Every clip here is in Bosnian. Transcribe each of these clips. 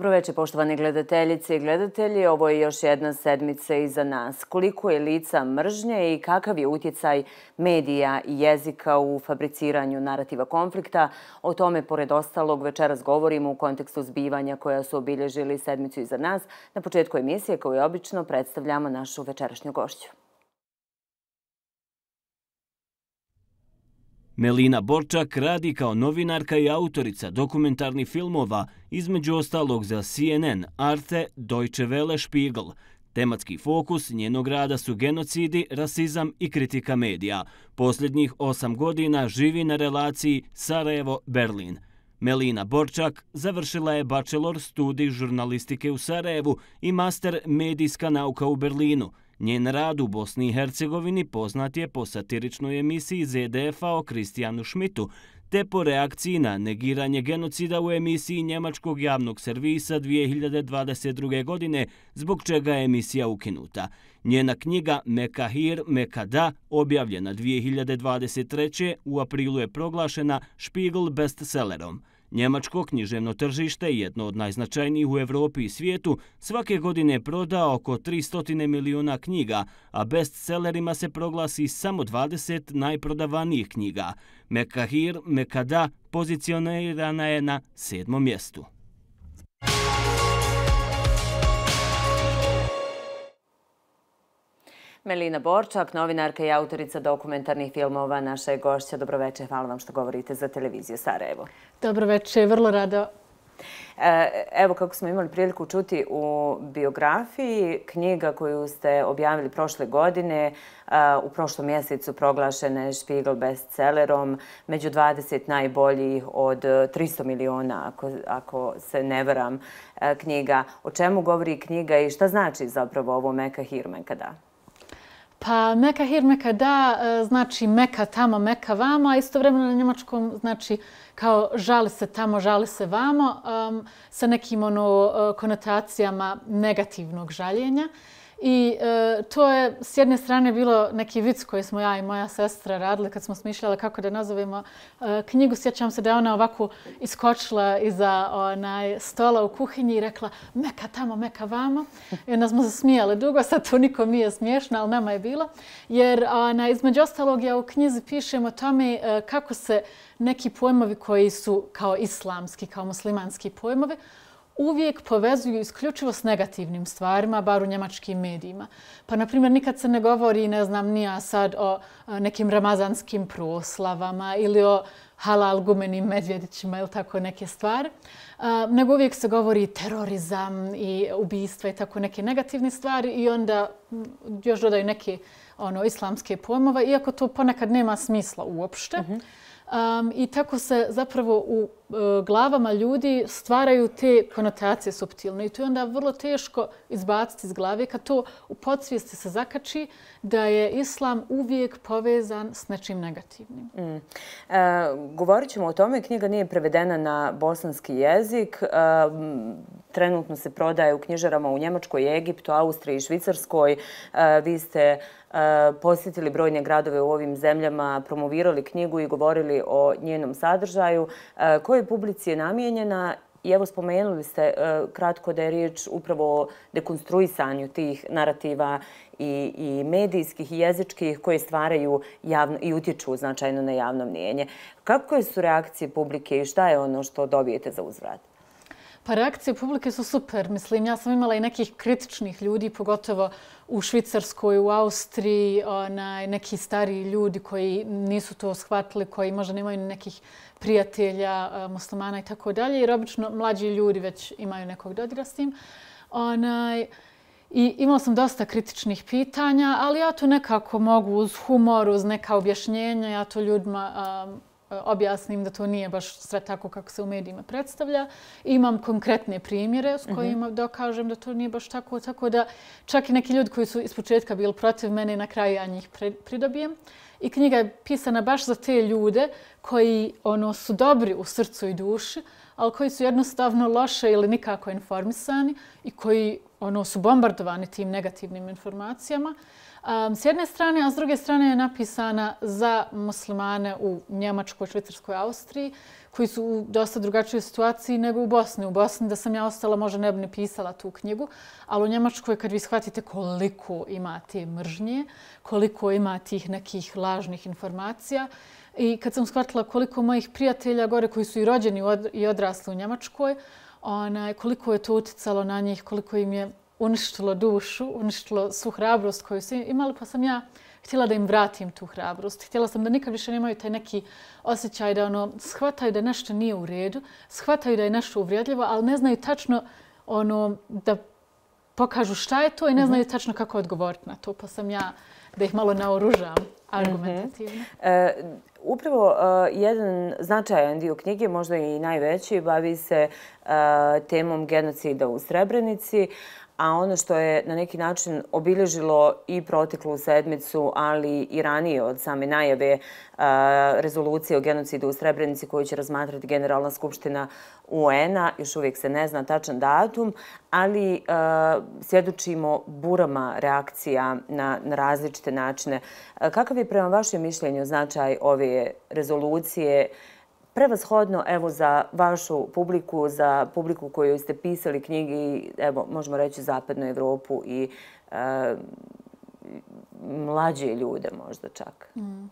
Dobroveče, poštovani gledateljice i gledatelji. Ovo je još jedna sedmica iza nas. Koliko je lica mržnje i kakav je utjecaj medija i jezika u fabriciranju narativa konflikta? O tome, pored ostalog, večeras govorimo u kontekstu zbivanja koja su obilježili sedmicu iza nas. Na početku emisije, kao i obično, predstavljamo našu večerašnju gošću. Melina Borčak radi kao novinarka i autorica dokumentarnih filmova, između ostalog za CNN, Arte, Deutsche Welle, Spiegel. Tematski fokus njenog rada su genocidi, rasizam i kritika medija. Posljednjih osam godina živi na relaciji Sarajevo-Berlin. Melina Borčak završila je bachelor studij žurnalistike u Sarajevu i master medijska nauka u Berlinu – Njen rad u Bosni i Hercegovini poznat je po satiričnoj emisiji ZDF-a o Kristijanu Šmitu, te po reakciji na negiranje genocida u emisiji Njemačkog javnog servisa 2022. godine, zbog čega je emisija ukinuta. Njena knjiga Meka Hir, Meka Da, objavljena 2023. u aprilu je proglašena Spiegel bestsellerom. Njemačko književno tržište, jedno od najznačajnijih u Evropi i svijetu, svake godine proda oko 300 milijuna knjiga, a bestsellerima se proglasi samo 20 najprodavanijih knjiga. Mekahir Mekada pozicionirana je na sedmom mjestu. Melina Borčak, novinarka i autorica dokumentarnih filmova, naše je gošća. Dobroveče, hvala vam što govorite za televiziju Sarajevo. Dobroveče, vrlo rado. E, evo kako smo imali priliku čuti u biografiji, knjiga koju ste objavili prošle godine, e, u prošlom mjesecu proglašene Spiegel bestsellerom, među 20 najboljih od 300 miliona, ako se ne varam, e, knjiga. O čemu govori knjiga i šta znači zapravo ovo Meka Hirmenkada? Hvala. Pa meka hir, meka da, e, znači meka tamo, meka vamo, a istovremeno na njemačkom znači kao žali se tamo, žali se vamo, sa nekim ono, e, konotacijama negativnog žaljenja. I e, to je s jedne strane bilo neki vic koji smo ja i moja sestra radili kad smo smišljali kako da nazovemo e, knjigu. Sjećam se da je ona ovako iskočila iza onaj stola u kuhinji i rekla meka tamo, meka vamo. I onda smo se smijali dugo, sad to nikom nije smiješno, ali nama je bilo. Jer ona, između ostalog ja u knjizi pišem o tome e, kako se neki pojmovi koji su kao islamski, kao muslimanski pojmovi, uvijek povezuju isključivo s negativnim stvarima, bar u njemačkim medijima. Pa, na primjer, nikad se ne govori, ne znam, nija sad o nekim ramazanskim proslavama ili o halal gumenim medvjedićima ili tako neke stvari, nego uvijek se govori terorizam i ubijstva i tako neke negativne stvari i onda još dodaju neke ono, islamske pojmova, iako to ponekad nema smisla uopšte. Uh I tako se zapravo u E, glavama ljudi stvaraju te konotacije subtilne i to je onda vrlo teško izbaciti iz glave kad to u podsvijesti se zakači da je islam uvijek povezan s nečim negativnim. Mm. E, govorit ćemo o tome, knjiga nije prevedena na bosanski jezik. E, trenutno se prodaje u knjižarama u Njemačkoj, Egiptu, Austriji i Švicarskoj. E, vi ste e, posjetili brojne gradove u ovim zemljama, promovirali knjigu i govorili o njenom sadržaju. E, koje kojoj publici je namijenjena? I evo spomenuli ste e, kratko da je riječ upravo o dekonstruisanju tih narativa i medijskih i jezičkih koje stvaraju i utječu značajno na javno mnijenje. Kako su reakcije publike i šta je ono što dobijete za uzvrat? Pa reakcije publike su super. Mislim, ja sam imala i nekih kritičnih ljudi, pogotovo u Švicarskoj, u Austriji, onaj, neki stari ljudi koji nisu to shvatili, koji možda nemaju nekih prijatelja e, muslimana i tako dalje. Jer obično mlađi ljudi već imaju nekog dodira s tim. Onaj, I imao sam dosta kritičnih pitanja, ali ja to nekako mogu uz humor, uz neka objašnjenja, ja to ljudima E, objasnim da to nije baš sve tako kako se u medijima predstavlja. Imam konkretne primjere s mhm. kojima dokažem da to nije baš tako. Tako da čak i neki ljudi koji su iz početka bili protiv mene, na kraju ja njih pridobijem. I knjiga je pisana baš za te ljude koji ono su dobri u srcu i duši, ali koji su jednostavno loše ili nikako informisani i koji ono su bombardovani tim negativnim informacijama. S jedne strane, a s druge strane je napisana za muslimane u Njemačkoj, Švicarskoj, Austriji, koji su u dosta drugačijoj situaciji nego u Bosni. U Bosni, da sam ja ostala, možda ne bih ne pisala tu knjigu, ali u Njemačkoj, kad vi shvatite koliko ima te mržnje, koliko ima tih nekih lažnih informacija, i kad sam shvatila koliko mojih prijatelja gore, koji su i rođeni i odrasli u Njemačkoj, onaj, koliko je to utjecalo na njih, koliko im je uništilo dušu, uništilo svu hrabrost koju su imali, pa sam ja htjela da im vratim tu hrabrost. Htjela sam da nikad više nemaju taj neki osjećaj da ono, shvataju da nešto nije u redu, shvataju da je nešto uvredljivo, ali ne znaju tačno ono, da pokažu šta je to i ne mhm. znaju tačno kako odgovoriti na to. Pa sam ja da ih malo naoružam argumentativno. Uh -huh. uh... Upravo e, jedan značajan dio knjige, možda i najveći, bavi se E, temom genocida u Srebrenici, a ono što je na neki način obilježilo i proteklu sedmicu, ali i ranije od same najave e, rezolucije o genocidu u Srebrenici koju će razmatrati Generalna skupština UN-a, još uvijek se ne zna tačan datum, ali e, svjedočimo burama reakcija na različite načine. Kakav je prema vašem mišljenju značaj ove rezolucije? prevazhodno evo za vašu publiku, za publiku koju ste pisali knjigi, evo možemo reći zapadnu Evropu i e, mlađe ljude možda čak. Mm.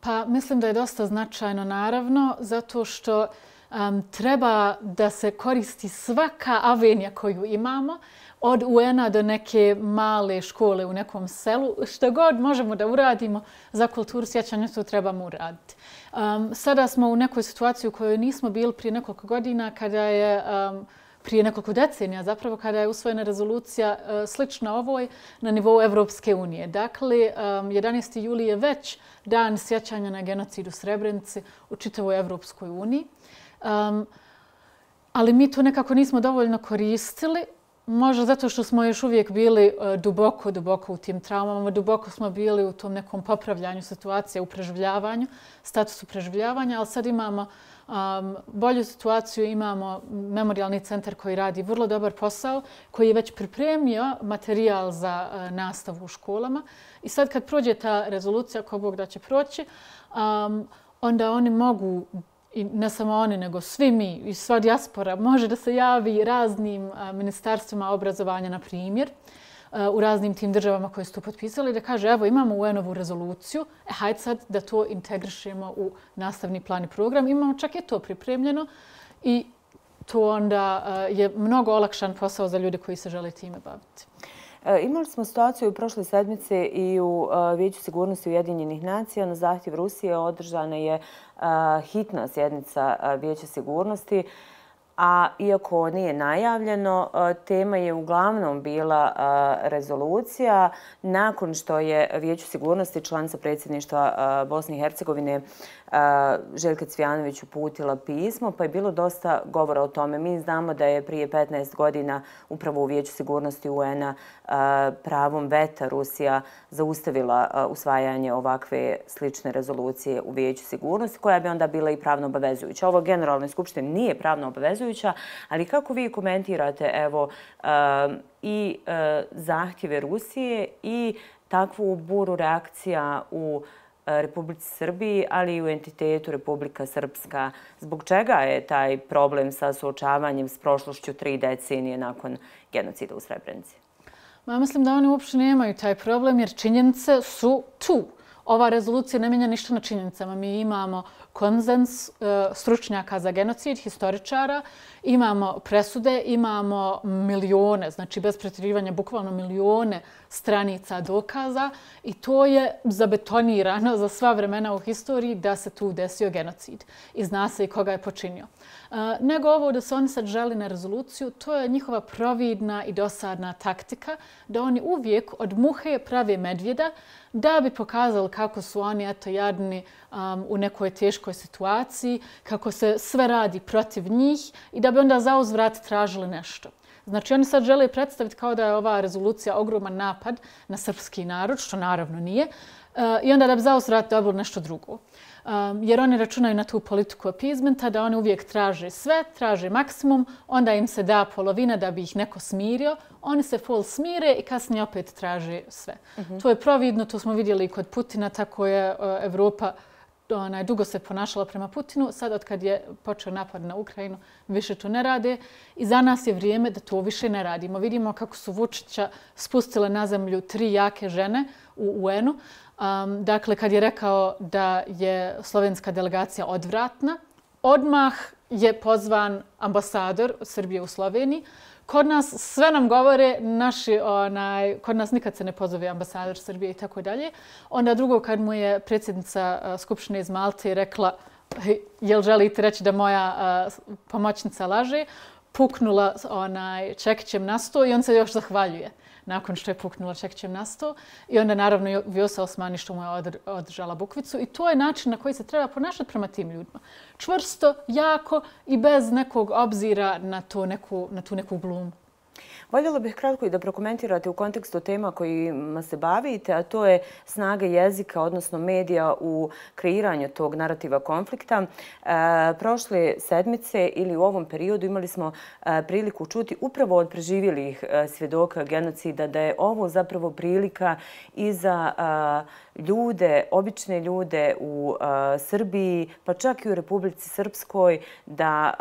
Pa mislim da je dosta značajno naravno zato što um, treba da se koristi svaka avenija koju imamo od UN-a do neke male škole u nekom selu. Što god možemo da uradimo za kulturu sjećanja, to trebamo uraditi. Um, sada smo u nekoj situaciji u kojoj nismo bili prije nekoliko godina kada je prije nekoliko decenija zapravo kada je usvojena rezolucija e, slična ovoj na nivou Evropske unije. Dakle, 11. juli je već dan sjećanja na genocid u Srebrenici u čitavoj Evropskoj uniji. Um, ali mi to nekako nismo dovoljno koristili Možda zato što smo još uvijek bili e, duboko, duboko u tim traumama, duboko smo bili u tom nekom popravljanju situacije, u preživljavanju, statusu preživljavanja, ali sad imamo bolju situaciju, imamo memorialni centar koji radi vrlo dobar posao, koji je već pripremio materijal za e, nastavu u školama. I sad kad prođe ta rezolucija, ko Bog da će proći, onda oni mogu i ne samo oni, nego svi mi i sva diaspora može da se javi raznim ministarstvima obrazovanja, na primjer, u raznim tim državama koje su to potpisali, da kaže evo imamo UN-ovu rezoluciju, e, hajde sad da to integrišemo u nastavni plan i program. Imamo čak i to pripremljeno i to onda je mnogo olakšan posao za ljude koji se žele time baviti. E, imali smo situaciju u prošle sedmice i u e, Vijeću sigurnosti Ujedinjenih nacija. Na zahtjev Rusije održana je e, hitna sjednica Vijeća sigurnosti. A iako nije najavljeno, tema je uglavnom bila rezolucija. Nakon što je Vijeću sigurnosti članca predsjedništva Bosne i Hercegovine Željka Cvijanović uputila pismo, pa je bilo dosta govora o tome. Mi znamo da je prije 15 godina upravo u Vijeću sigurnosti UN-a pravom veta Rusija zaustavila usvajanje ovakve slične rezolucije u Vijeću sigurnosti, koja bi onda bila i pravno obavezujuća. Ovo generalne skupštine nije pravno obavezujuća, ali kako vi komentirate evo, i zahtjeve Rusije i takvu buru reakcija u Rusiji, Eh, Republici Srbiji, ali i u entitetu Republika Srpska. Zbog čega je taj problem sa suočavanjem s prošlošću tri decenije nakon genocida u Srebrenici? Ja mislim da oni uopšte nemaju taj problem jer činjenice su tu. Ova rezolucija ne menja ništa na činjenicama. Mi imamo konzens e, stručnjaka za genocid, historičara. Imamo presude, imamo milione, znači bez pretirivanja, bukvalno milione stranica dokaza i to je zabetonirano za sva vremena u historiji da se tu desio genocid i zna se i koga je počinio. E, nego ovo da se oni sad želi na rezoluciju, to je njihova providna i dosadna taktika da oni uvijek od muhe prave medvjeda da bi pokazali kako su oni eto, jadni u nekoj teškoj teškoj situaciji, kako se sve radi protiv njih i da bi onda za uzvrat tražili nešto. Znači, oni sad žele predstaviti kao da je ova rezolucija ogroman napad na srpski narod, što naravno nije, eh, i onda da bi za uzvrat dobili nešto drugo. Eh, jer oni računaju na tu politiku apizmenta, da oni uvijek traže sve, traže maksimum, onda im se da polovina da bi ih neko smirio, oni se pol smire i kasnije opet traže sve. Mhm. To je providno, to smo vidjeli i kod Putina, tako je eh, Evropa onaj, dugo se ponašala prema Putinu, sad od kad je počeo napad na Ukrajinu, više to ne rade i za nas je vrijeme da to više ne radimo. Vidimo kako su Vučića spustile na zemlju tri jake žene u UN-u. dakle, kad je rekao da je slovenska delegacija odvratna, odmah je pozvan ambasador Srbije u Sloveniji, kod nas sve nam govore, naši, onaj, kod nas nikad se ne pozove ambasador Srbije i tako dalje. Onda drugo, kad mu je predsjednica e, Skupštine iz Malte rekla jel želite reći da moja e, pomoćnica laže, puknula onaj, čekićem na sto i on se još zahvaljuje nakon što je puknula Čekićem na sto. I onda naravno Vjosa Osmani što mu je održala bukvicu. I to je način na koji se treba ponašati prema tim ljudima. Čvrsto, jako i bez nekog obzira na, to neku, na tu neku glumu. Voljela bih kratko i da prokomentirate u kontekstu tema kojima se bavite, a to je snaga jezika, odnosno medija u kreiranju tog narativa konflikta. E, prošle sedmice ili u ovom periodu imali smo e, priliku čuti upravo od preživjelih e, svjedoka genocida da je ovo zapravo prilika i za ljude, obične ljude u Srbiji, pa čak i u Republici Srpskoj, da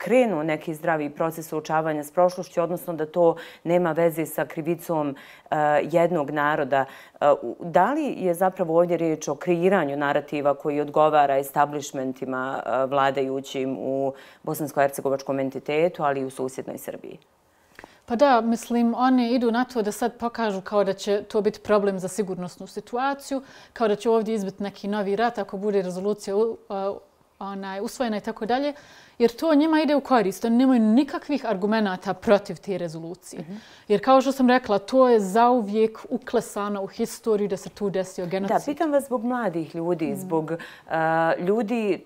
krenu neki zdravi proces učavanja s prošlošću, odnosno da to nema veze sa krivicom e, jednog naroda. E, da li je zapravo ovdje riječ o kreiranju narativa koji odgovara establishmentima e, vladajućim u bosansko-hercegovačkom entitetu, ali i u susjednoj Srbiji? Pa da, mislim, oni idu na to da sad pokažu kao da će to biti problem za sigurnosnu situaciju, kao da će ovdje izbiti neki novi rat ako bude rezolucija onaj, usvojena i tako dalje, jer to njima ide u korist. Oni nemaju nikakvih argumenta protiv te rezolucije. Mm -hmm. Jer kao što sam rekla, to je zauvijek uklesano u historiju da se tu desio genocid. Da, pitam vas zbog mladih ljudi, mm -hmm. zbog uh, ljudi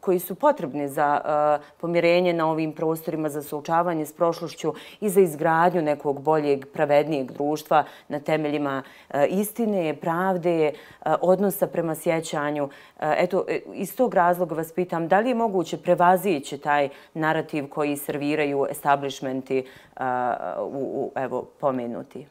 koji su potrebni za e, pomirenje na ovim prostorima, za součavanje s prošlošću i za izgradnju nekog boljeg, pravednijeg društva na temeljima e, istine, pravde, e, odnosa prema sjećanju. Eto, iz tog razloga vas pitam, da li je moguće prevazići taj narativ koji serviraju establishmenti evo, pomenuti?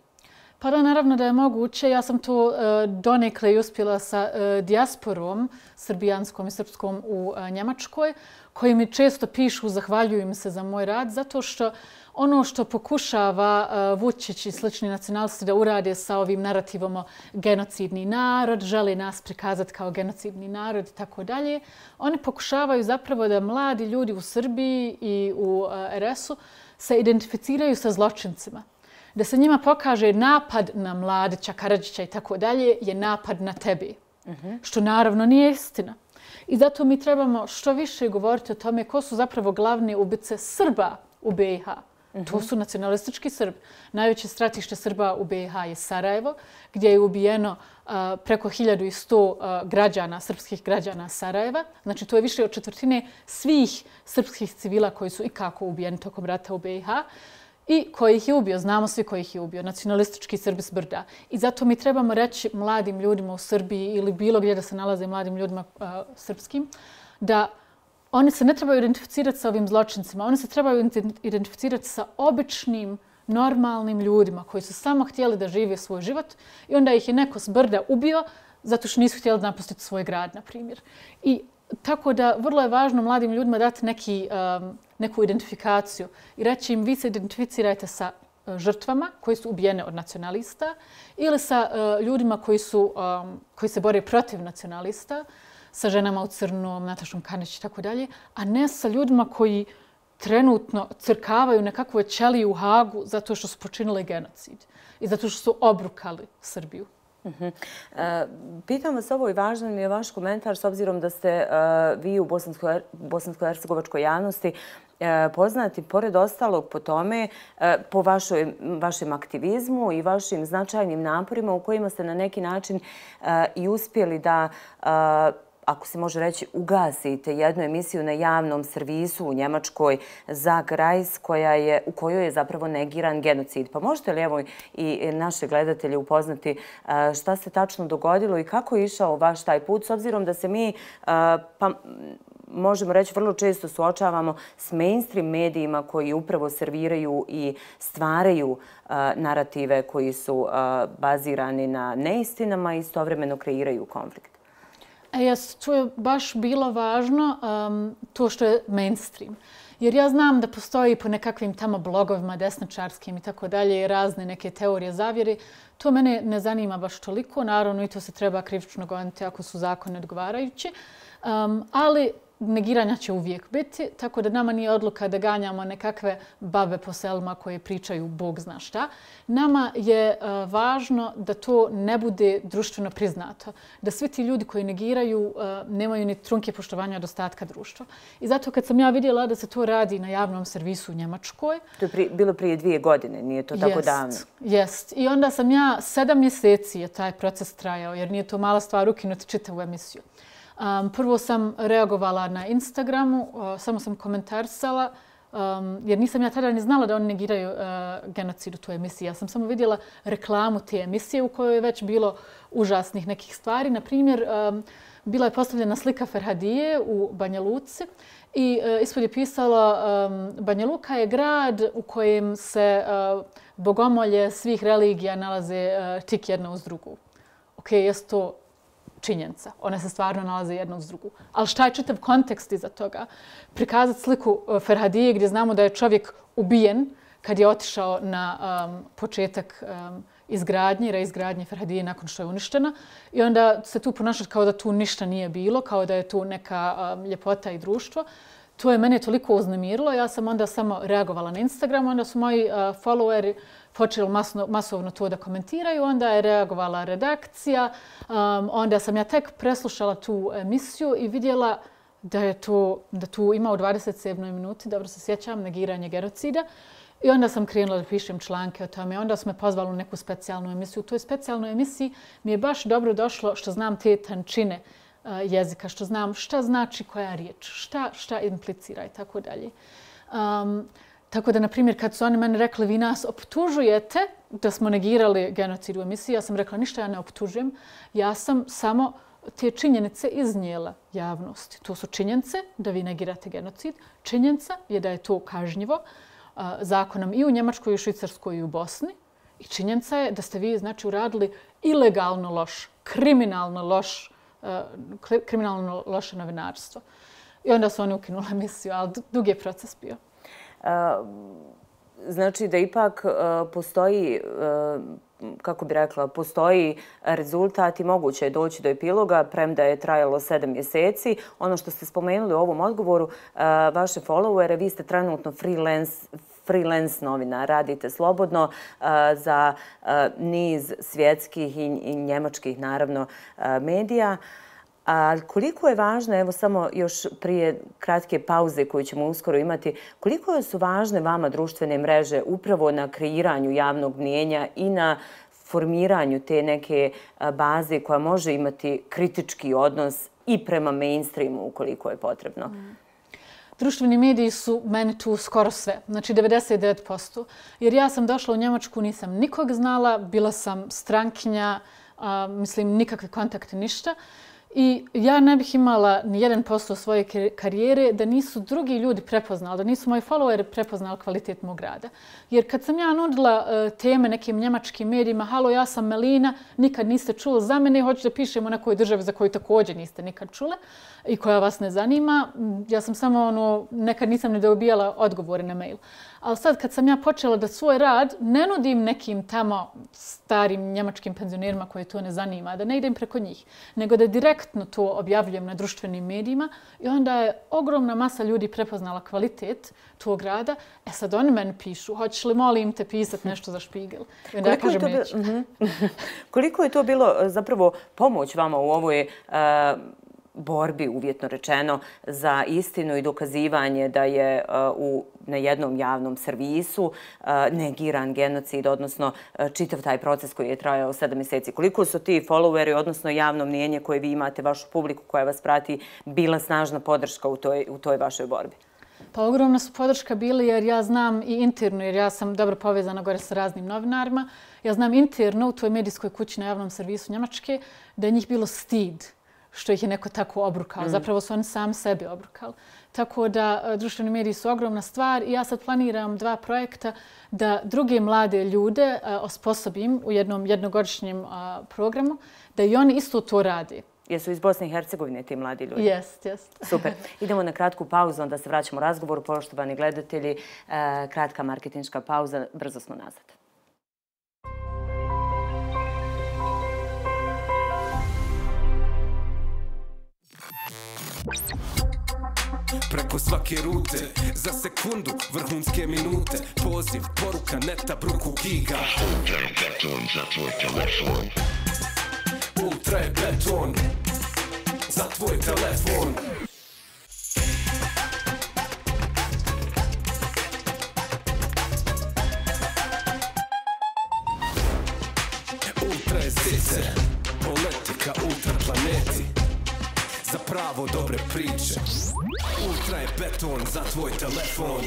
Pa da, naravno da je moguće. Ja sam tu e, donekle i uspjela sa e, dijasporom srbijanskom i srpskom u e, Njemačkoj, koji mi često pišu, zahvaljujem se za moj rad, zato što ono što pokušava Vučić i slični nacionalisti da urade sa ovim narativom o genocidni narod, žele nas prikazati kao genocidni narod i tako dalje, oni pokušavaju zapravo da mladi ljudi u Srbiji i u RS-u se identificiraju sa zločincima da se njima pokaže napad na mladića Karadžića i tako dalje je napad na tebi. Mhm. Što naravno nije istina. I zato mi trebamo što više govoriti o tome ko su zapravo glavne ubice Srba u BiH. Mhm. To su nacionalistički Srb. Najveće stratište Srba u BiH je Sarajevo, gdje je ubijeno preko 1100 građana, srpskih građana Sarajeva. Znači, to je više od četvrtine svih srpskih civila koji su ikako ubijeni tokom rata u BiH i koji ih je ubio. Znamo svi koji ih je ubio, nacionalistički Srbi s brda. I zato mi trebamo reći mladim ljudima u Srbiji ili bilo gdje da se nalaze mladim ljudima srpskim, da oni se ne trebaju identificirati sa ovim zločincima, oni se trebaju identificirati sa običnim, normalnim ljudima koji su samo htjeli da žive svoj život i onda ih je neko s brda ubio zato što nisu htjeli napustiti svoj grad, na primjer. I Tako da vrlo je važno mladim ljudima dati neki, um, neku identifikaciju i reći im vi se identificirajte sa uh, žrtvama koje su ubijene od nacionalista ili sa uh, ljudima koji, su, um, koji se bore protiv nacionalista, sa ženama u crnom, Natašom Kaneć i tako dalje, a ne sa ljudima koji trenutno crkavaju nekakve ćeliju u Hagu zato što su počinili genocid i zato što su obrukali Srbiju. Mhm. E, pitam vas ovo i važan je vaš komentar s obzirom da ste e, vi u bosansko-hercegovačkoj javnosti e, poznati pored ostalog po tome, po vašem aktivizmu i vašim značajnim naporima u kojima ste na neki način i uspjeli da ako se može reći, ugasite jednu emisiju na javnom servisu u Njemačkoj za Grajs koja je, u kojoj je zapravo negiran genocid. Pa možete li evo i naše gledatelje upoznati e, šta se tačno dogodilo i kako je išao vaš taj put, s obzirom da se mi, e, pa, možemo reći, vrlo često suočavamo s mainstream medijima koji upravo serviraju i stvaraju e, narative koji su bazirani na neistinama i istovremeno kreiraju konflikt. E, jes, to je baš bilo važno, um, to što je mainstream. Jer ja znam da postoji po nekakvim tamo blogovima desničarskim i tako dalje i razne neke teorije zavjeri. To mene ne zanima baš toliko, naravno i to se treba krivično goniti ako su zakone odgovarajući. Um, ali negiranja će uvijek biti, tako da nama nije odluka da ganjamo nekakve babe po selima koje pričaju Bog zna šta. Nama je e, važno da to ne bude društveno priznato, da svi ti ljudi koji negiraju e, nemaju ni trunke poštovanja od ostatka društva. I zato kad sam ja vidjela da se to radi na javnom servisu u Njemačkoj... To je bilo prije dvije godine, nije to tako davno. Jest, i onda sam ja sedam mjeseci je taj proces trajao, jer nije to mala stvar ukinuti čitavu emisiju. Um, prvo sam reagovala na Instagramu, samo sam komentarsala, um, jer nisam ja tada ni znala da oni negiraju e, genocid u toj emisiji. Ja sam samo vidjela reklamu te emisije u kojoj je već bilo užasnih nekih stvari. Na primjer, bila je postavljena slika Ferhadije u Banja Luci i e, ispod je pisalo um, Banja Luka je grad u kojem se uh, bogomolje svih religija nalaze uh, tik jedna uz drugu. Ok, jesu to činjenca. One se stvarno nalaze jedno uz drugu. Ali šta je čitav kontekst iza toga? Prikazati sliku uh, Ferhadije gdje znamo da je čovjek ubijen kad je otišao na um, početak um, izgradnje, reizgradnje Ferhadije nakon što je uništena. I onda se tu ponašati kao da tu ništa nije bilo, kao da je tu neka um, ljepota i društvo. To je mene toliko uznemirilo. Ja sam onda samo reagovala na Instagram, onda su moji uh, followeri počeli masno, masovno to da komentiraju. Onda je reagovala redakcija. Um, onda sam ja tek preslušala tu emisiju i vidjela da je to, da tu ima u 27. minuti, dobro se sjećam, negiranje genocida. I onda sam krenula da pišem članke o tome. Onda smo me pozvali u neku specijalnu emisiju. U toj specijalnoj emisiji mi je baš dobro došlo što znam te tančine uh, jezika, što znam šta znači koja riječ, šta, šta implicira i tako dalje. Um, Tako da, na primjer, kad su oni mene rekli vi nas optužujete da smo negirali genocid u emisiji, ja sam rekla ništa ja ne optužujem. Ja sam samo te činjenice iznijela javnosti. To su činjenice da vi negirate genocid. Činjenica je da je to kažnjivo zakonom i u Njemačkoj, i u Švicarskoj, i u Bosni. I činjenica je da ste vi znači, uradili ilegalno loš, kriminalno loš, kriminalno loše novinarstvo. I onda su oni ukinuli emisiju, ali dug je proces bio. Znači da ipak e, postoji, e, kako bi rekla, postoji rezultat i moguće je doći do epiloga, premda je trajalo sedam mjeseci. Ono što ste spomenuli u ovom odgovoru, e, vaše followere, vi ste trenutno freelance freelance novina, radite slobodno za niz svjetskih i njemačkih, naravno, medija. Znači, A koliko je važno, evo samo još prije kratke pauze koju ćemo uskoro imati, koliko su važne vama društvene mreže upravo na kreiranju javnog mnjenja i na formiranju te neke baze koja može imati kritički odnos i prema mainstreamu ukoliko je potrebno? Društveni mediji su meni tu skoro sve, znači 99%. Jer ja sam došla u Njemačku, nisam nikog znala, bila sam strankinja, mislim nikakve kontakte, ništa. I ja ne bih imala ni jedan posao svoje karijere da nisu drugi ljudi prepoznali, da nisu moji followeri prepoznali kvalitet mog rada. Jer kad sam ja nudila e, teme nekim njemačkim medijima, halo, ja sam Melina, nikad niste čuli za mene, hoćete da pišem u nekoj državi za koju također niste nikad čule i koja vas ne zanima, ja sam samo ono, nekad nisam ne dobijala odgovore na mail. Ali sad kad sam ja počela da svoj rad ne nudim nekim tamo starim njemačkim penzionerima koje to ne zanima, da ne idem preko njih, nego da direktno to objavljujem na društvenim medijima i onda je ogromna masa ljudi prepoznala kvalitet tog rada. E sad oni meni pišu, hoćeš li molim te pisati nešto za špigel? koliko ja kažem je to bilo, mhm. Koliko je to bilo e, zapravo pomoć vama u ovoj uh, borbi, uvjetno rečeno, za istinu i dokazivanje da je uh, u, na jednom javnom servisu uh, negiran genocid, odnosno uh, čitav taj proces koji je trajao sedam mjeseci. Koliko su ti followeri, odnosno javno mnjenje koje vi imate, vašu publiku koja vas prati, bila snažna podrška u toj, u toj vašoj borbi? Pa ogromna su podrška bili jer ja znam i internu, jer ja sam dobro povezana gore sa raznim novinarima, ja znam internu u toj medijskoj kući na javnom servisu Njemačke da je njih bilo stid što ih je neko tako obrukao. Mm. Zapravo su oni sam sebi obrukali. Tako da e, društveni mediji su ogromna stvar i ja sad planiram dva projekta da druge mlade ljude e, osposobim u jednom jednogodišnjem e, programu, da i oni isto to radi. Jesu iz Bosne i Hercegovine ti mladi ljudi? Jest, jest. Super. Idemo na kratku pauzu, onda se vraćamo u razgovoru. Poštovani gledatelji, kratka marketinška pauza, brzo smo nazad. Preko svake rute, za sekundu, vrhunske minute Poziv, poruka, neta, bruku, giga Ultra je beton za tvoj telefon Ultra je beton za tvoj telefon Ultra je zice, poletika, ultra planeti za pravo dobre priče. Ultra je beton za tvoj telefon.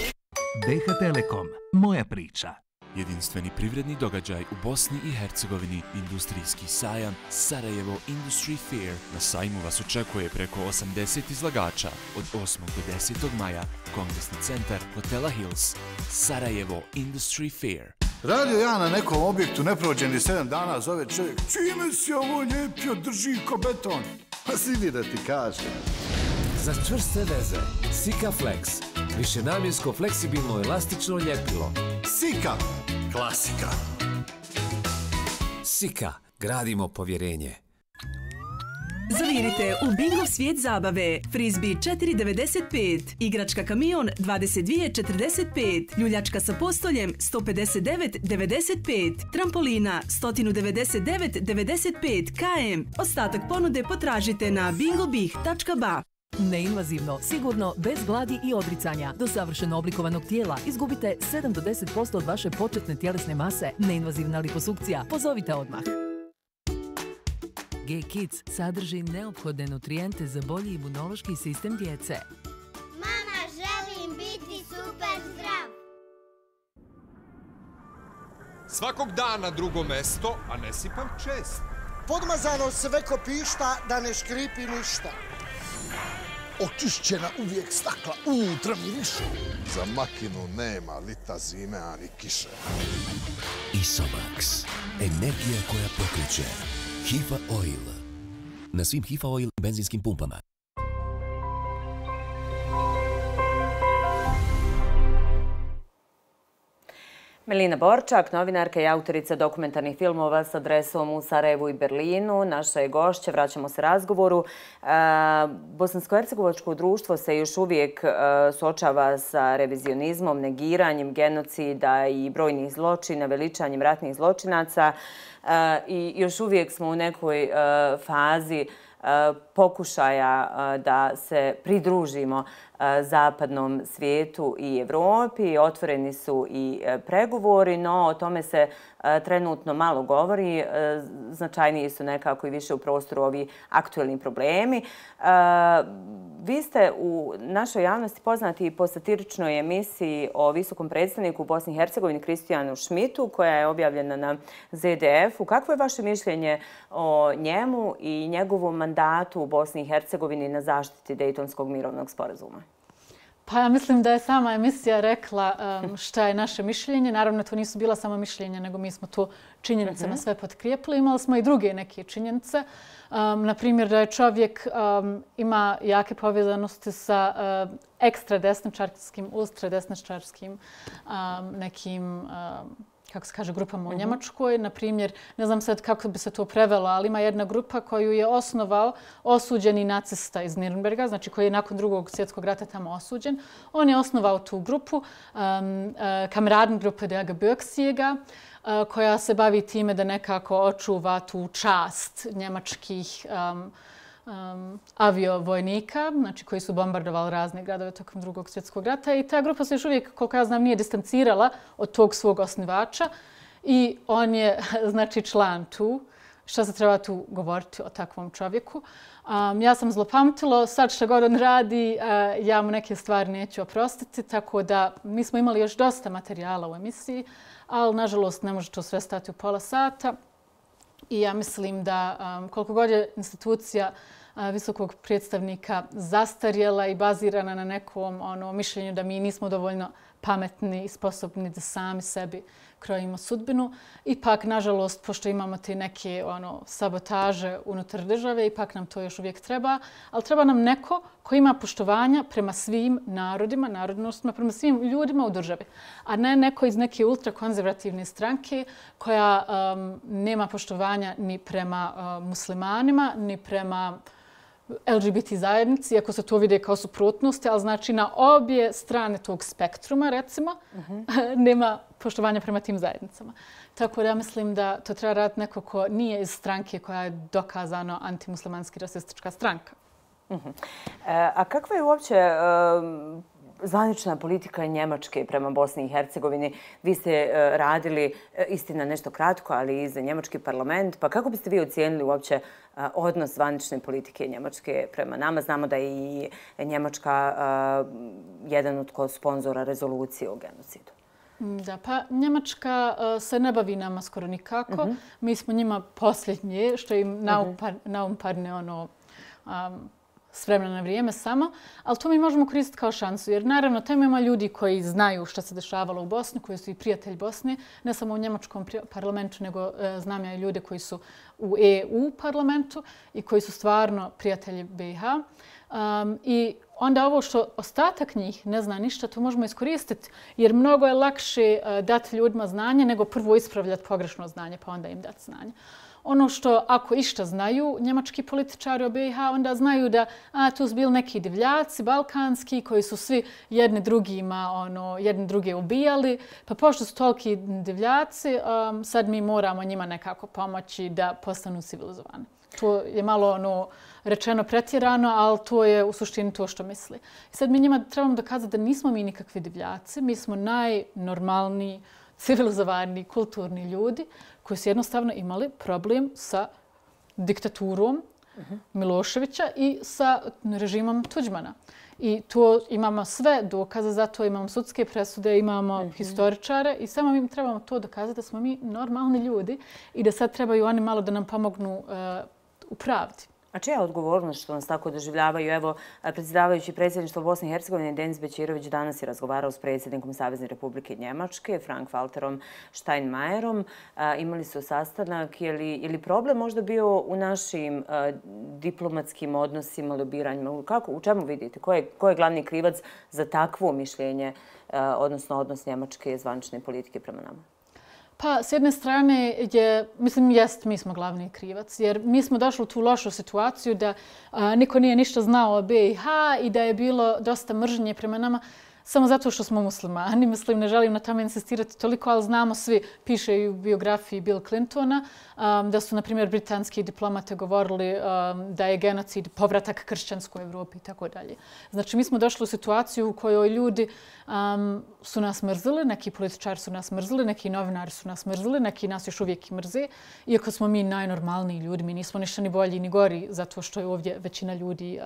DH Telekom. Moja priča. Jedinstveni privredni događaj u Bosni i Hercegovini, industrijski sajam Sarajevo Industry Fair. Na sajmu vas očekuje preko 80 izlagača od 8. do 10. maja, kongresni centar Hotela Hills, Sarajevo Industry Fair. Radio ja na nekom objektu neprođeni 7 dana, zove čovjek, čime si ovo lijepio, drži ko beton? Pazini da ti kažem. Za čvrste veze, Sika Flex. Višenamjensko fleksibilno elastično ljepilo. Sika. Klasika. Sika. Gradimo povjerenje. Zavirite u Bingo svijet zabave. Frisbee 4,95. Igračka kamion 22,45. Ljuljačka sa postoljem 159,95. Trampolina 199,95 km. Ostatak ponude potražite na bingobih.ba. Neinvazivno, sigurno, bez gladi i odricanja. Do savršeno oblikovanog tijela izgubite 7 do 10% od vaše početne tjelesne mase. Neinvazivna liposukcija. Pozovite odmah. Pozovite odmah. G-Kids sadrži neophodne nutrijente za bolji imunološki sistem djece. Mama, želim biti super zdrav! Svakog dana drugo mesto, a ne sipam čest. Podmazano sve kopišta da ne škripi ništa. Očišćena uvijek stakla, unutra mi više. Za makinu nema lita zime, ani kiše. Isomax. Energija koja pokriče. Hifa Oil. Na svim Hifa Oil benzinskim pumpama Melina Borčak, novinarka i autorica dokumentarnih filmova s adresom u Sarajevu i Berlinu. Naša je gošća, vraćamo se razgovoru. E, Bosansko-Hercegovačko društvo se još uvijek e, sočava sa revizionizmom, negiranjem genocida i brojnih zločina, veličanjem ratnih zločinaca. E, I još uvijek smo u nekoj fazi pokušaja da se pridružimo zapadnom svijetu i Evropi. Otvoreni su i e, pregovori, no o tome se e, trenutno malo govori. E, značajniji su nekako i više u prostoru ovi aktuelni problemi. Vi ste u našoj javnosti poznati po satiričnoj emisiji o visokom predstavniku u Bosni i Hercegovini, Kristijanu Šmitu, koja je objavljena na ZDF-u. Kako je vaše mišljenje o njemu i njegovom mandatu u Bosni i Hercegovini na zaštiti Dejtonskog mirovnog sporazuma? Pa ja mislim da je sama emisija rekla um, šta je naše mišljenje. Naravno, to nisu bila samo mišljenja, nego mi smo tu činjenicama mhm. sve potkrijepili. Imali smo i druge neke činjenice. Um, naprimjer, da je čovjek ima jake povezanosti sa um, ekstra desničarskim, ultra desničarskim nekim kako se kaže, grupama u mhm. Njemačkoj. primjer, ne znam sad kako bi se to prevelo, ali ima jedna grupa koju je osnovao osuđeni nacista iz Nirnberga, znači koji je nakon drugog svjetskog rata tamo osuđen. On je osnovao tu grupu, um, e, kameradnu grupu Dag Birksiega, e, koja se bavi time da nekako očuva tu čast njemačkih um, aviovojnika znači koji su bombardovali razne gradove tokom drugog svjetskog rata i ta grupa se još uvijek, koliko ja znam, nije distancirala od tog svog osnivača i on je znači član tu. Šta se treba tu govoriti o takvom čovjeku? Um, ja sam zlopamtilo, sad što god on radi, ja mu neke stvari neću oprostiti, tako da mi smo imali još dosta materijala u emisiji, ali nažalost ne može to sve stati u pola sata. I ja mislim da um, koliko god je institucija uh, visokog predstavnika zastarjela i bazirana na nekom ono, mišljenju da mi nismo dovoljno pametni i sposobni da sami sebi krojimo sudbinu. Ipak, nažalost, pošto imamo te neke ono, sabotaže unutar države, ipak nam to još uvijek treba, ali treba nam neko koji ima poštovanja prema svim narodima, narodnostima, prema svim ljudima u državi, a ne neko iz neke ultrakonzervativne stranke koja um, nema poštovanja ni prema uh, muslimanima, ni prema uh, LGBT zajednici, iako se to vide kao suprotnosti, ali znači na obje strane tog spektruma, recimo, mm -hmm. nema poštovanja prema tim zajednicama. Tako da mislim da to treba raditi neko ko nije iz stranke koja je dokazano antimuslimanski rasistička stranka. Uh mhm. -huh. E, a kakva je uopće uh, zvanična politika Njemačke prema Bosni i Hercegovini. Vi ste e, radili, e, istina nešto kratko, ali i za Njemački parlament. Pa kako biste vi ocijenili uopće e, odnos zvanične politike Njemačke prema nama? Znamo da je i Njemačka jedan od kod sponzora rezolucije o genocidu. Mm, da, pa Njemačka se ne bavi nama skoro nikako. Mhm. Mi smo njima posljednje, što im mhm. naumparne ono s vremena na vrijeme samo, ali to mi možemo koristiti kao šansu. Jer naravno, tamo ima ljudi koji znaju što se dešavalo u Bosni, koji su i prijatelji Bosne, ne samo u Njemačkom parlamentu, nego e, znam ja i ljude koji su u EU parlamentu i koji su stvarno prijatelji BiH. Um, I onda ovo što ostatak njih ne zna ništa, to možemo iskoristiti jer mnogo je lakše e, dati ljudima znanje nego prvo ispravljati pogrešno znanje pa onda im dati znanje ono što ako išta znaju njemački političari o BiH, onda znaju da a, tu su bili neki divljaci balkanski koji su svi jedne drugima ono, jedne druge ubijali. Pa pošto su toliki divljaci, um, sad mi moramo njima nekako pomoći da postanu civilizovani. To je malo ono, rečeno pretjerano, ali to je u suštini to što misli. sad mi njima trebamo dokazati da nismo mi nikakvi divljaci. Mi smo najnormalniji civilizovani, kulturni ljudi koji su jednostavno imali problem sa diktaturom Miloševića i sa režimom Tuđmana. I tu imamo sve dokaze za to, imamo sudske presude, imamo mhm. historičare i samo im trebamo to dokazati da smo mi normalni ljudi i da sad trebaju oni malo da nam pomognu e, u pravdi. A čija je odgovornost što nas tako doživljavaju? Evo, predsjedavajući predsjedništvo Bosne i Hercegovine, Denis Bećirović danas je razgovarao s predsjednikom Savjezne republike Njemačke, Frank Walterom Steinmeierom. Imali su sastanak. ili li problem možda bio u našim diplomatskim odnosima, lobiranjima? Kako? U čemu vidite? Ko je glavni krivac za takvo mišljenje, odnosno odnos Njemačke zvančne politike prema nama? Pa, s jedne strane, je, mislim, jest, mi smo glavni krivac, jer mi smo došli u tu lošu situaciju da a, niko nije ništa znao o BiH i da je bilo dosta mržnje prema nama samo zato što smo muslimani. Mislim, ne želim na tome insistirati toliko, ali znamo svi, piše i u biografiji Bill Clintona, um, da su, na primjer, britanski diplomate govorili um, da je genocid povratak kršćanskoj Evropi i tako dalje. Znači, mi smo došli u situaciju u kojoj ljudi um, su nas mrzili, neki političari su nas mrzili, neki novinari su nas mrzili, neki nas još uvijek i mrze. Iako smo mi najnormalniji ljudi, mi nismo ništa ni bolji ni gori, zato što je ovdje većina ljudi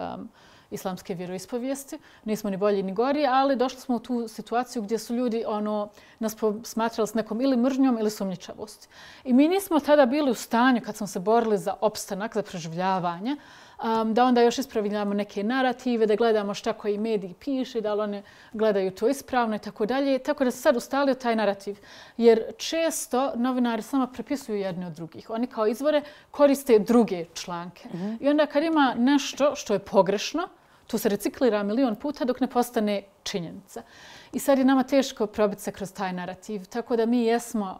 islamske vjeroispovijesti. Nismo ni bolji ni gori, ali došli smo u tu situaciju gdje su ljudi ono, nas smatrali s nekom ili mržnjom ili sumnjičavosti. I mi nismo tada bili u stanju kad smo se borili za opstanak, za preživljavanje, uh, um, da onda još ispravljamo neke narative, da gledamo šta koji mediji piše, da li one gledaju to ispravno i tako dalje. Tako da se sad ustalio taj narativ. Jer često novinari samo prepisuju jedne od drugih. Oni kao izvore koriste druge članke. Mhm. I onda kad ima nešto što je pogrešno, to se reciklira milion puta dok ne postane činjenica. I sad je nama teško probiti se kroz taj narativ. Tako da mi jesmo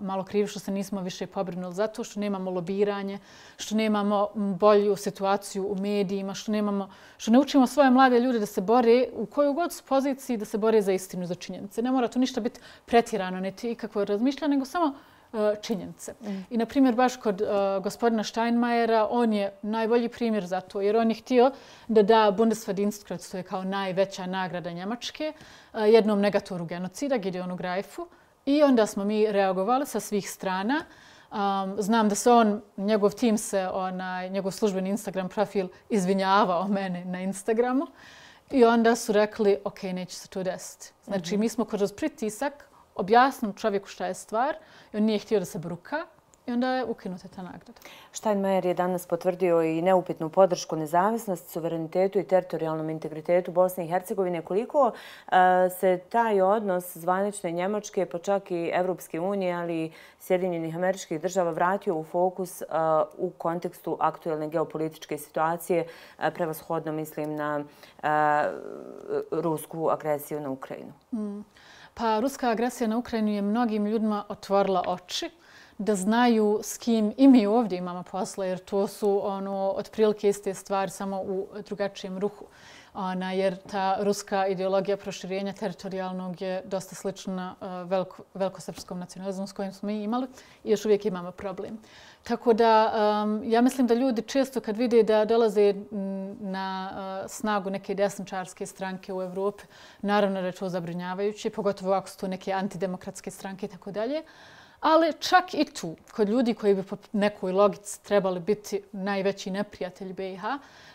malo krivi što se nismo više pobrinuli zato što nemamo lobiranje, što nemamo bolju situaciju u medijima, što, nemamo, što ne učimo svoje mlade ljude da se bore u kojoj god su poziciji da se bore za istinu, za činjenice. Ne mora tu ništa biti pretjerano, ne ti ikakvo razmišljanje, nego samo E, činjenice. I, na primjer, baš kod e, gospodina Steinmajera, on je najbolji primjer za to, jer on je htio da da Bundesverdienstkrat, to je kao najveća nagrada Njemačke, e, jednom negatoru genocida, Gideonu Greifu. I onda smo mi reagovali sa svih strana. znam da se on, njegov tim se, onaj, njegov službeni Instagram profil izvinjavao mene na Instagramu. I onda su rekli, ok, neće se to desiti. Znači, mhm. mi smo kroz pritisak objasnim čovjeku šta je stvar i on nije htio da se bruka i onda je ukinuta ta nagrada. Steinmeier je danas potvrdio i neupitnu podršku nezavisnosti, suverenitetu i teritorijalnom integritetu Bosne i Hercegovine. Koliko e, se taj odnos zvanične Njemačke, pa čak i Evropske unije, ali i Sjedinjenih američkih država vratio u fokus e, u kontekstu aktuelne geopolitičke situacije, e, prevashodno mislim na rusku agresiju na Ukrajinu? Mm. Pa ruska agresija na Ukrajinu je mnogim ljudima otvorila oči da znaju s kim i mi ovdje imamo posla, jer to su ono, otprilike iste stvari, samo u drugačijem ruhu. Ona, jer ta ruska ideologija proširenja teritorijalnog je dosta slična e, veliko, velikosrpskom nacionalizmu s kojim smo mi imali i još uvijek imamo problem. Tako da um, ja mislim da ljudi često kad vide da dolaze na e, snagu neke desničarske stranke u Evropi. Naravno, reč o zabrinjavajuće, pogotovo ako su tu neke antidemokratske stranke i tako dalje. Ali čak i tu, kod ljudi koji bi po nekoj logici trebali biti najveći neprijatelji BiH,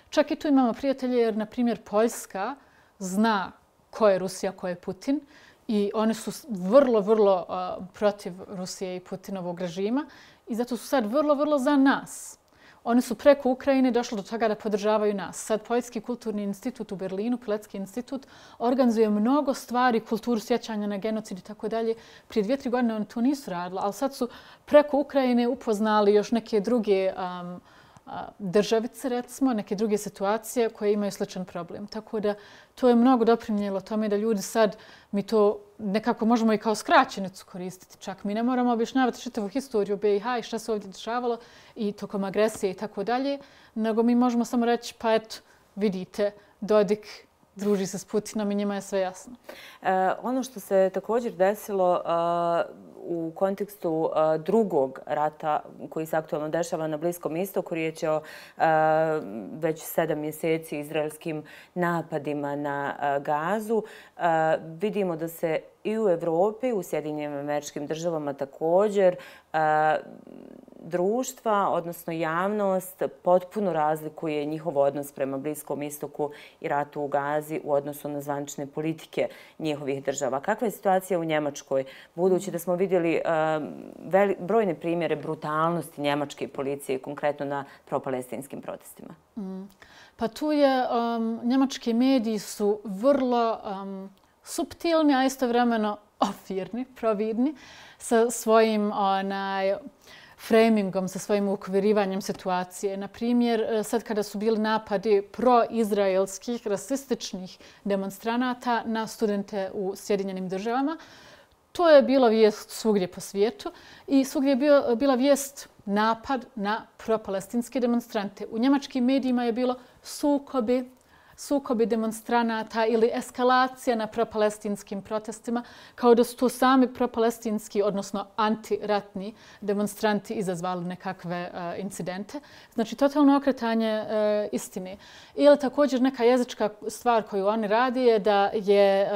čak i tu imamo prijatelje jer, na primjer, Poljska zna ko je Rusija, ko je Putin i oni su vrlo, vrlo e, protiv Rusije i Putinovog režima i zato su sad vrlo, vrlo za nas. Oni su preko Ukrajine došli do toga da podržavaju nas. Sad Poljski kulturni institut u Berlinu, Piletski institut, organizuje mnogo stvari, kulturu sjećanja na genocid i tako dalje. Prije dvije, tri godine oni to nisu radili, ali sad su preko Ukrajine upoznali još neke druge um, državice, recimo, neke druge situacije koje imaju sličan problem. Tako da to je mnogo doprimljelo tome da ljudi sad mi to nekako možemo i kao skraćenicu koristiti. Čak mi ne moramo objašnjavati čitavu historiju BiH i šta se ovdje dešavalo i tokom agresije i tako dalje, nego mi možemo samo reći pa eto, vidite, Dodik druži se s Putinom i njima je sve jasno. E, ono što se također desilo, e u kontekstu uh, drugog rata koji se aktualno dešava na Bliskom istoku, riječ je o uh, već sedam mjeseci izraelskim napadima na uh, gazu. Vidimo da se i u Evropi, u Sjedinjenim američkim državama također, društva, odnosno javnost, potpuno razlikuje njihov odnos prema Bliskom istoku i ratu u Gazi u odnosu na zvančne politike njihovih država. Kakva je situacija u Njemačkoj? Budući da smo vidjeli eh, brojne primjere brutalnosti njemačke policije, konkretno na propalestinskim protestima. Mm. Pa tu je, njemački mediji su vrlo subtilni, a istovremeno ofirni, providni, sa svojim onaj, framingom, sa svojim ukvirivanjem situacije. Na primjer, e, sad kada su bili napadi proizraelskih rasističnih demonstranata na studente u Sjedinjenim državama, to je bila vijest svugdje po svijetu i svugdje je bio, bila vijest napad na propalestinske demonstrante. U njemačkim medijima je bilo sukobi, sukobi demonstranata ili eskalacija na propalestinskim protestima, kao da su to sami propalestinski, odnosno antiratni demonstranti izazvali nekakve e, incidente. Znači, totalno okretanje e, istine. Ili također neka jezička stvar koju oni radi je da je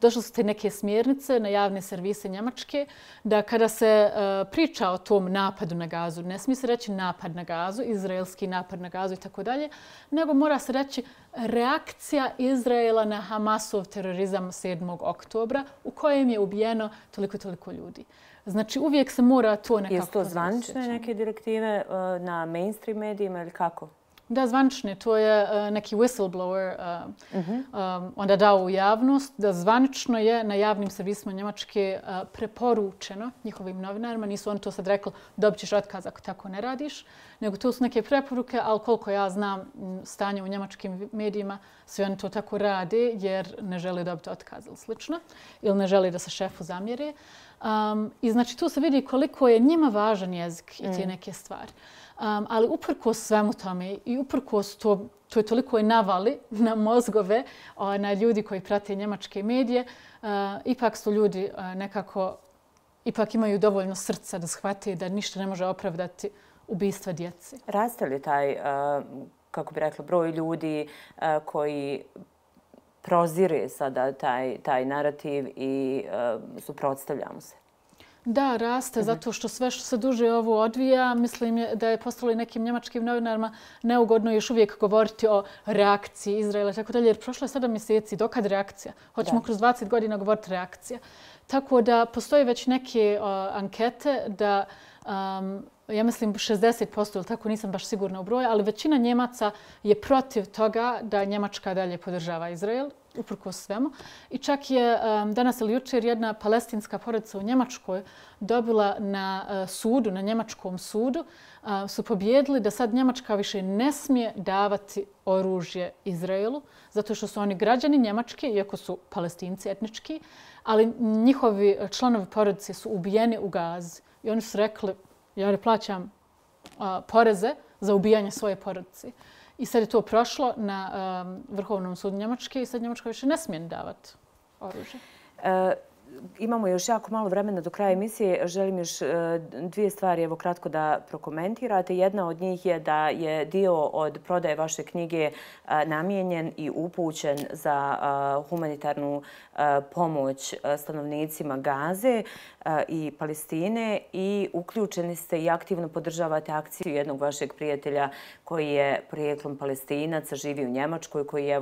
došle su te neke smjernice na javne servise Njemačke da kada se e, priča o tom napadu na gazu, ne smije se reći napad na gazu, izraelski napad na gazu i tako dalje, nego mora se reći reakcija Izraela na Hamasov terorizam 7. oktobra u kojem je ubijeno toliko i toliko ljudi. Znači, uvijek se mora to nekako... Je to zvanične neke direktive e, na mainstream medijima ili kako? Da, zvanično to je uh, neki whistleblower uh, uh -huh. um, onda dao u javnost da zvanično je na javnim servisima Njemačke uh, preporučeno njihovim novinarima. Nisu oni to sad rekli dobit ćeš otkaz ako tako ne radiš, nego to su neke preporuke, ali koliko ja znam mm, stanje u njemačkim medijima, svi oni to tako rade jer ne žele dobiti otkaz ili slično, ili ne žele da se šefu zamjeri. Um, I znači tu se vidi koliko je njima važan jezik i te mm. neke stvari. Um, ali uprko svemu tome i uprko to, to je toliko je navali na mozgove, na ljudi koji prate njemačke medije, uh, ipak su ljudi uh, nekako, ipak imaju dovoljno srca da shvate da ništa ne može opravdati ubistva djeci. Raste li taj, uh, kako bi rekla, broj ljudi uh, koji prozire sada taj, taj narativ i uh, suprotstavljamo se? Da, raste, zato što sve što se duže ovo odvija, mislim da je postalo i nekim njemačkim novinarima neugodno još uvijek govoriti o reakciji Izraela, tako dalje, jer prošlo je sedam mjeseci, dokad reakcija? Hoćemo kroz 20 godina govoriti reakcija. Tako da postoje već neke ankete da, ja mislim, 60% ili tako, nisam baš sigurna u broju, ali većina Njemaca je protiv toga da Njemačka dalje podržava Izrael, uprko svemu. I čak je danas ili jučer jedna palestinska porodica u Njemačkoj dobila na e, sudu, na Njemačkom sudu, su pobjedili da sad Njemačka više ne smije davati oružje Izraelu, zato što su oni građani Njemačke, iako su palestinci etnički, ali njihovi članovi porodice su ubijeni u gazi. I oni su rekli, ja ne plaćam poreze za ubijanje svoje porodice. I sad je to prošlo na um, Vrhovnom sudu Njemačke i sad Njemačka više ne smije davati oružje. E, Imamo još jako malo vremena do kraja emisije. Želim još e, dvije stvari kratko da prokomentirate. Jedna od njih je da je dio od prodaje vaše knjige e, namijenjen i upućen za e, humanitarnu pomoć stanovnicima Gaze i Palestine. I uključeni ste i aktivno podržavate akciju jednog vašeg prijatelja koji je prijeklom palestinaca, živi u Njemačkoj, koji je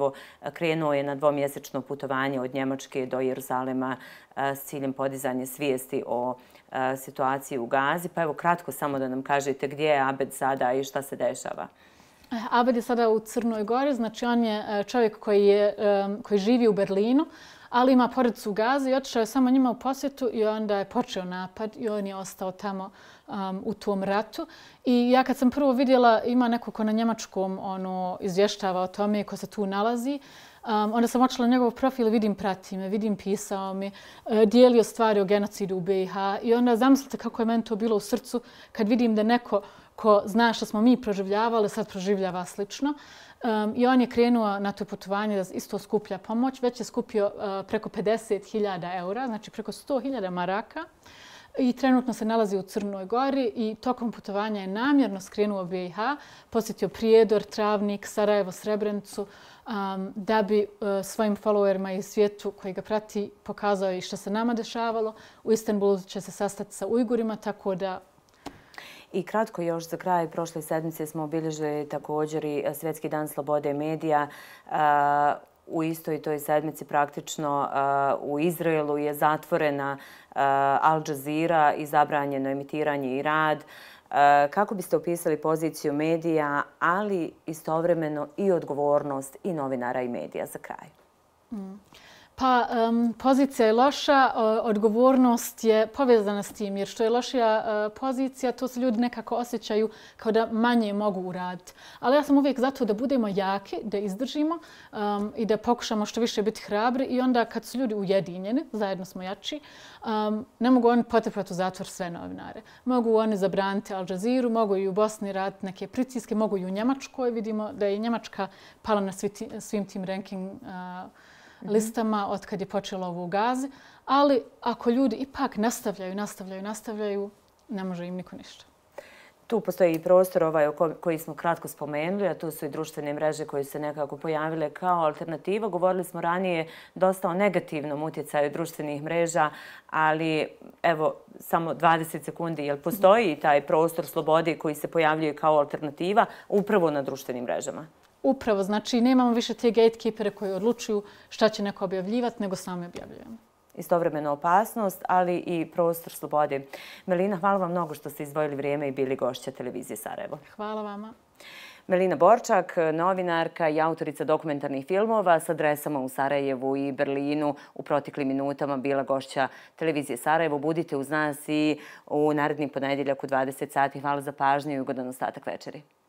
krenuo na dvomjesečno putovanje od Njemačke do Jeruzalema s ciljem podizanja svijesti o situaciji u Gazi. Pa evo kratko samo da nam kažete gdje je Abed sada i šta se dešava. E, Abed je sada u Crnoj Gori, znači on je e, čovjek koji, je, e, koji živi u Berlinu, ali ima porodicu u Gazi i otišao je samo njima u posjetu i onda je počeo napad i on je ostao tamo u tom ratu. I ja kad sam prvo vidjela ima neko ko na njemačkom ono, izvještava o tome ko se tu nalazi, Um, onda sam očela njegov profil, vidim, prati me, vidim, pisao mi, e, dijelio stvari o genocidu u BiH. I onda zamislite kako je meni to bilo u srcu kad vidim da neko ko zna što smo mi proživljavali, sad proživljava slično. Um, I on je krenuo na to putovanje da isto skuplja pomoć. Već je skupio uh, preko 50.000 eura, znači preko 100.000 maraka. Uh, i trenutno se nalazi u Crnoj gori i tokom putovanja je namjerno skrenuo BiH, posjetio Prijedor, Travnik, Sarajevo, Srebrenicu, da bi e, svojim followerima i svijetu koji ga prati pokazao i što se nama dešavalo. U Istanbulu će se sastati sa Ujgurima, tako da I kratko još za kraj prošle sedmice smo obilježili također i Svjetski dan slobode medija u istoj toj sedmici praktično uh, u Izraelu je zatvorena uh, Al Jazeera i zabranjeno emitiranje i rad. Uh, kako biste opisali poziciju medija, ali istovremeno i odgovornost i novinara i medija za kraj? Mm. Pa, um, pozicija je loša, odgovornost je povezana s tim, jer što je lošija e, pozicija, to se ljudi nekako osjećaju kao da manje mogu uraditi. Ali ja sam uvijek zato da budemo jaki, da izdržimo i da pokušamo što više biti hrabri i onda kad su ljudi ujedinjeni, zajedno smo jači, ne mogu oni potrepati u zatvor sve novinare. Mogu oni zabraniti Al Jazeera, mogu i u Bosni raditi neke pritiske, mogu i u Njemačkoj, vidimo da je Njemačka pala na svim tim ranking Mhm. listama od kad je počelo ovo u Gazi. Ali ako ljudi ipak nastavljaju, nastavljaju, nastavljaju, ne može im niko ništa. Tu postoji i prostor ovaj koji smo kratko spomenuli, a to su i društvene mreže koje su se nekako pojavile kao alternativa. Govorili smo ranije dosta o negativnom utjecaju društvenih mreža, ali evo, samo 20 sekundi, jel postoji i taj prostor slobode koji se pojavljuje kao alternativa upravo na društvenim mrežama? Upravo, znači nemamo više te gatekeepere koji odlučuju šta će neko objavljivati, nego sami objavljujemo. Istovremeno opasnost, ali i prostor slobode. Melina, hvala vam mnogo što ste izdvojili vrijeme i bili gošća televizije Sarajevo. Hvala vama. Melina Borčak, novinarka i autorica dokumentarnih filmova s adresama u Sarajevu i Berlinu u proteklim minutama bila gošća televizije Sarajevo. Budite uz nas i u narednim ponedjeljak u 20 sati. Hvala za pažnju i ugodan ostatak večeri.